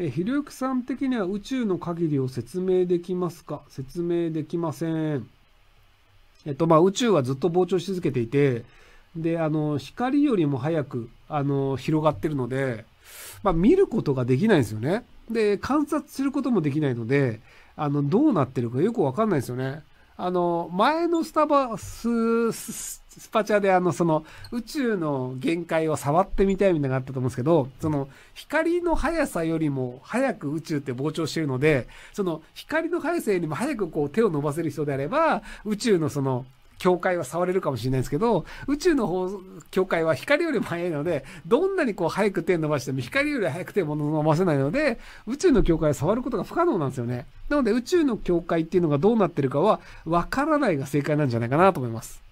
えひろゆきさん的には宇宙の限りを説明できますか説明できません。えっと、まあ、宇宙はずっと膨張し続けていて、で、あの、光よりも早く、あの、広がってるので、まあ、見ることができないんですよね。で、観察することもできないので、あの、どうなってるかよくわかんないですよね。あの、前のスタバス、スパチャであの、その、宇宙の限界を触ってみたいみたいなのがあったと思うんですけど、その、光の速さよりも早く宇宙って膨張してるので、その、光の速さよりも早くこう手を伸ばせる人であれば、宇宙のその、境界は触れるかもしれないですけど、宇宙の方、境界は光よりも早いので、どんなにこう早く手伸ばしても光より早く手を伸ばせないので、宇宙の境界は触ることが不可能なんですよね。なので宇宙の境界っていうのがどうなってるかは、わからないが正解なんじゃないかなと思います。